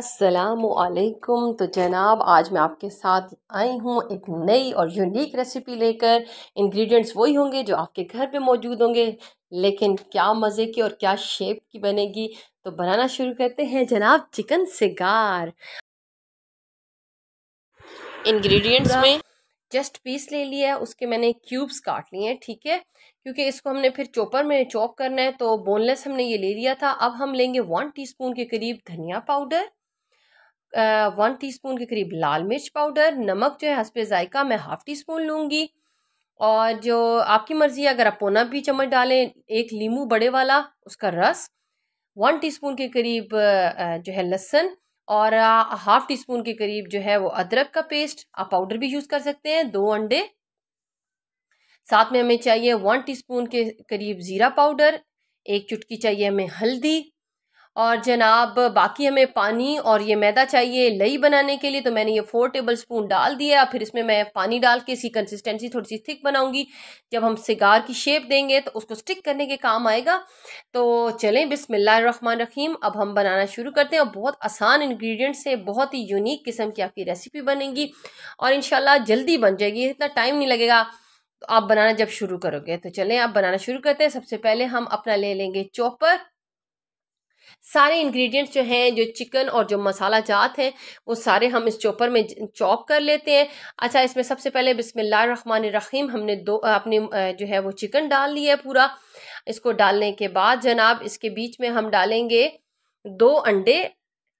असलकुम तो जनाब आज मैं आपके साथ आई हूँ एक नई और यूनिक रेसिपी लेकर इंग्रेडिएंट्स वही होंगे जो आपके घर पे मौजूद होंगे लेकिन क्या मज़े की और क्या शेप की बनेगी तो बनाना शुरू करते हैं जनाब चिकन सिगार इंग्रेडिएंट्स में जस्ट पीस ले लिया है उसके मैंने क्यूब्स काट लिए हैं ठीक है क्योंकि इसको हमने फिर चॉपर में चॉप करना है तो बोनलेस हमने ये ले लिया था अब हम लेंगे वन टीस्पून के करीब धनिया पाउडर वन टीस्पून के करीब लाल मिर्च पाउडर नमक जो है हंसपे ज़ायका मैं हाफ़ टी स्पून लूँगी और जो आपकी मर्ज़ी अगर आप पौना भी चम्मच डालें एक लीमू बड़े वाला उसका रस वन टीस्पून के करीब जो है लहसन और हाफ़ टी स्पून के करीब जो है वो अदरक का पेस्ट आप पाउडर भी यूज़ कर सकते हैं दो अंडे साथ में हमें चाहिए वन टीस्पून के करीब ज़ीरा पाउडर एक चुटकी चाहिए हमें हल्दी और जनाब बाकी हमें पानी और ये मैदा चाहिए लई बनाने के लिए तो मैंने ये फोर टेबल स्पून डाल दिया फिर इसमें मैं पानी डाल के इसकी कंसिस्टेंसी थोड़ी सी थिक बनाऊंगी जब हम सिगार की शेप देंगे तो उसको स्टिक करने के काम आएगा तो चलें बिसमिल्लामान रहीम अब हम बनाना शुरू करते हैं और बहुत आसान इन्ग्रीडियंट से बहुत ही यूनिक किस्म की आपकी रेसिपी बनेगी और इन जल्दी बन जाएगी इतना टाइम नहीं लगेगा तो आप बनाना जब शुरू करोगे तो चलें आप बनाना शुरू करते हैं सबसे पहले हम अपना ले लेंगे चॉपर सारे इंग्रेडिएंट्स जो हैं जो चिकन और जो मसाला जात हैं वो सारे हम इस चॉपर में चॉप कर लेते हैं अच्छा इसमें सबसे पहले बिसमान रहीम हमने दो अपने जो है वो चिकन डाल लिया है पूरा इसको डालने के बाद जनाब इसके बीच में हम डालेंगे दो अंडे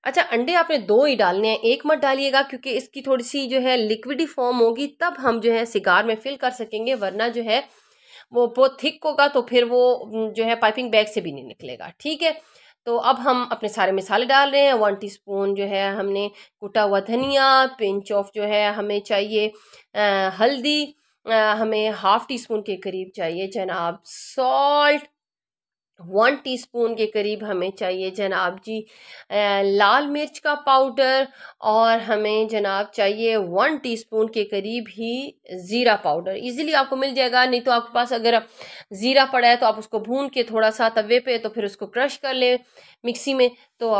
अच्छा अंडे आपने दो ही डालने हैं एक मत डालिएगा क्योंकि इसकी थोड़ी सी जो है लिक्विडी फॉर्म होगी तब हम जो है सिगार में फिल कर सकेंगे वरना जो है वो बहुत थिक होगा तो फिर वो जो है पाइपिंग बैग से भी नहीं निकलेगा ठीक है तो अब हम अपने सारे मसाले डाल रहे हैं वन टीस्पून जो है हमने कुटा हुआ धनिया पिंच ऑफ जो है हमें चाहिए आ, हल्दी आ, हमें हाफ़ टी स्पून के करीब चाहिए जनाब सॉल्ट वन टीस्पून के करीब हमें चाहिए जनाब जी लाल मिर्च का पाउडर और हमें जनाब चाहिए वन टीस्पून के करीब ही ज़ीरा पाउडर इजीली आपको मिल जाएगा नहीं तो आपके पास अगर ज़ीरा पड़ा है तो आप उसको भून के थोड़ा सा तवे पे तो फिर उसको क्रश कर लें मिक्सी में तो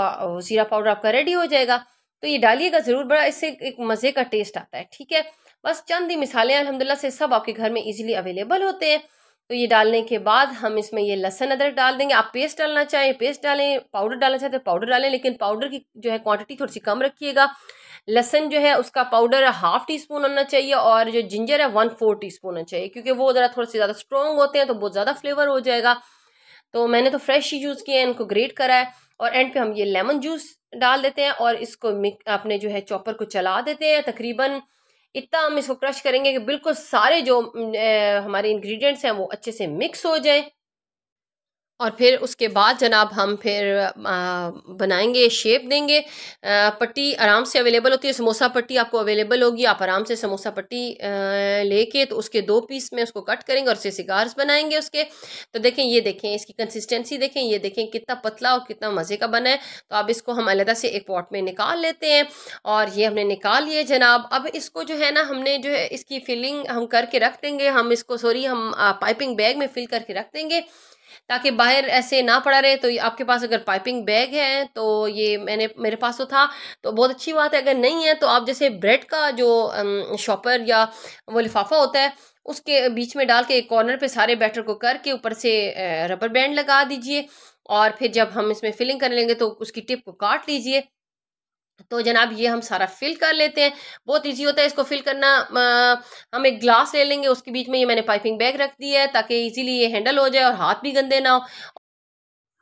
ज़ीरा पाउडर आपका रेडी हो जाएगा तो ये डालिएगा ज़रूर बड़ा इससे एक मज़े का टेस्ट आता है ठीक है बस चंद ही मिसालें अलहमदिल्ला से सब आपके घर में ईजिली अवेलेबल होते हैं तो ये डालने के बाद हम इसमें ये लहसन अदरक डाल देंगे आप पेस्ट डालना चाहें पेस्ट डालें पाउडर डालना चाहें तो पाउडर डालें लेकिन पाउडर की जो है क्वांटिटी थोड़ी सी कम रखिएगा लहसन जो है उसका पाउडर हाफ टी स्पून होना चाहिए और जो जिंजर है वन फोर टी स्पून होना चाहिए क्योंकि वो ज़रा थोड़े से ज़्यादा स्ट्रॉन्ग होते हैं तो बहुत ज़्यादा फ्लेवर हो जाएगा तो मैंने तो फ्रेश ही यूज़ किया है इनको ग्रेट करा है और एंड पे हम ये लेमन जूस डाल देते हैं और इसको आपने जो है चॉपर को चला देते हैं तकरीबन इतना हम इसको क्रश करेंगे कि बिल्कुल सारे जो हमारे इंग्रेडिएंट्स हैं वो अच्छे से मिक्स हो जाएं और फिर उसके बाद जनाब हम फिर बनाएंगे शेप देंगे पट्टी आराम से अवेलेबल होती है समोसा पट्टी आपको अवेलेबल होगी आप आराम से समोसा पट्टी लेके तो उसके दो पीस में उसको कट करेंगे और उससे सिगार्स बनाएंगे उसके तो देखें ये देखें इसकी कंसिस्टेंसी देखें ये देखें कितना पतला और कितना मज़े का बना है तो अब इसको हम अलहदा से एक पॉट में निकाल लेते हैं और ये हमने निकाल लिए जनाब अब इसको जो है ना हमने जो है इसकी फिलिंग हम करके रख देंगे हम इसको सॉरी हम पाइपिंग बैग में फिल करके रख देंगे ताकि बाहर ऐसे ना पड़ा रहे तो आपके पास अगर पाइपिंग बैग है तो ये मैंने मेरे पास तो था तो बहुत अच्छी बात है अगर नहीं है तो आप जैसे ब्रेड का जो शॉपर या वो लिफाफा होता है उसके बीच में डाल के एक कॉर्नर पे सारे बैटर को करके ऊपर से रबर बैंड लगा दीजिए और फिर जब हम इसमें फिलिंग करने लेंगे तो उसकी टिप को काट लीजिए तो जनाब ये हम सारा फिल कर लेते हैं बहुत इजी होता है इसको फिल करना आ, हम एक ग्लास ले लेंगे उसके बीच में ये मैंने पाइपिंग बैग रख दी है ताकि इजीली ये हैंडल हो जाए और हाथ भी गंदे ना हो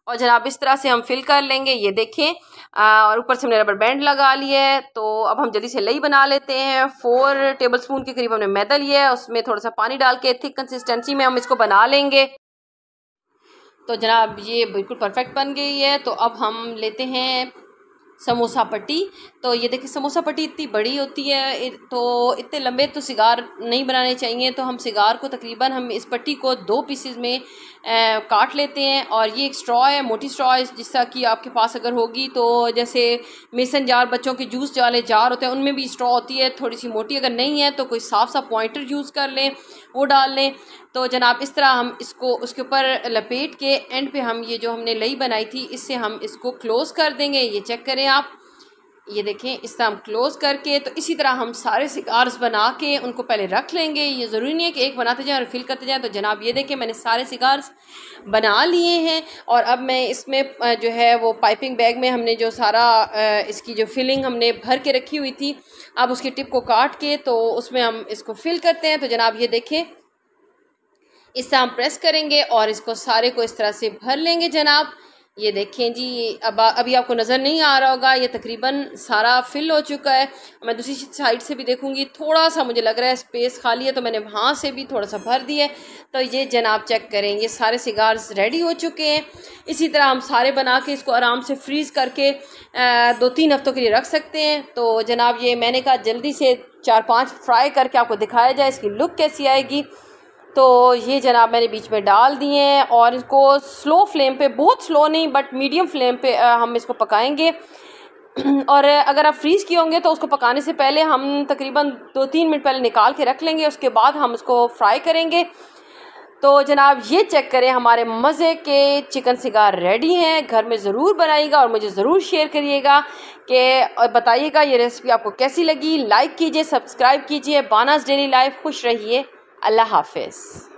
और जनाब इस तरह से हम फिल कर लेंगे ये देखें आ, और ऊपर से हमने रबर बैंड लगा लिया है तो अब हम जल्दी से लई बना लेते हैं फोर टेबल स्पून के करीब हमने मैदा लिया है उसमें थोड़ा सा पानी डाल के थिक कंसिस्टेंसी में हम इसको बना लेंगे तो जनाब ये बिल्कुल परफेक्ट बन गई है तो अब हम लेते हैं समोसा पट्टी तो ये देखिए समोसा पट्टी इतनी बड़ी होती है तो इतने लंबे तो सिगार नहीं बनाने चाहिए तो हम सिगार को तकरीबन हम इस पट्टी को दो पीसेज में आ, काट लेते हैं और ये एक स्ट्रॉ है मोटी स्ट्रॉ है जिस तरह की आपके पास अगर होगी तो जैसे मेसन जार बच्चों के जूस वाले जार होते हैं उनमें भी स्ट्रॉ होती है थोड़ी सी मोटी अगर नहीं है तो कोई साफ सा पॉइंटर यूज़ कर लें वो डाल लें तो जनाब इस तरह हम इसको उसके ऊपर लपेट के एंड पे हम ये जो हमने लई बनाई थी इससे हम इसको क्लोज़ कर देंगे ये चेक करें आप ये देखें इस तरह हम क्लोज़ करके तो इसी तरह हम सारे सिगार्स बना के उनको पहले रख लेंगे ये ज़रूरी नहीं है कि एक बनाते जाएं और फिल करते जाएं तो जनाब ये देखें मैंने सारे सिगार्स बना लिए हैं और अब मैं इसमें जो है वो पाइपिंग बैग में हमने जो सारा इसकी जो फिलिंग हमने भर के रखी हुई थी अब उसकी टिप को काट के तो उसमें हम इसको फिल करते हैं तो जनाब ये देखें इस तरह हम प्रेस करेंगे और इसको सारे को इस तरह से भर लेंगे जनाब ये देखें जी अब अभी आपको नज़र नहीं आ रहा होगा ये तकरीबन सारा फिल हो चुका है मैं दूसरी साइड से भी देखूंगी थोड़ा सा मुझे लग रहा है स्पेस खाली है तो मैंने वहाँ से भी थोड़ा सा भर दिया है तो ये जनाब चेक करें ये सारे सिगार्स रेडी हो चुके हैं इसी तरह हम सारे बना के इसको आराम से फ्रीज़ करके दो तीन हफ्तों के लिए रख सकते हैं तो जनाब ये मैंने कहा जल्दी से चार पाँच फ्राई करके आपको दिखाया जाए इसकी लुक कैसी आएगी तो ये जनाब मैंने बीच में डाल दिए हैं और इसको स्लो फ्लेम पे बहुत स्लो नहीं बट मीडियम फ्लेम पे हम इसको पकाएंगे और अगर आप फ्रीज़ किए होंगे तो उसको पकाने से पहले हम तकरीबन दो तीन मिनट पहले निकाल के रख लेंगे उसके बाद हम उसको फ्राई करेंगे तो जनाब ये चेक करें हमारे मज़े के चिकन सिगार रेडी हैं घर में ज़रूर बनाइएगा और मुझे ज़रूर शेयर करिएगा कि बताइएगा ये रेसिपी आपको कैसी लगी लाइक कीजिए सब्सक्राइब कीजिए बानास डेली लाइफ खुश रहिए अल्लाह हाफिज़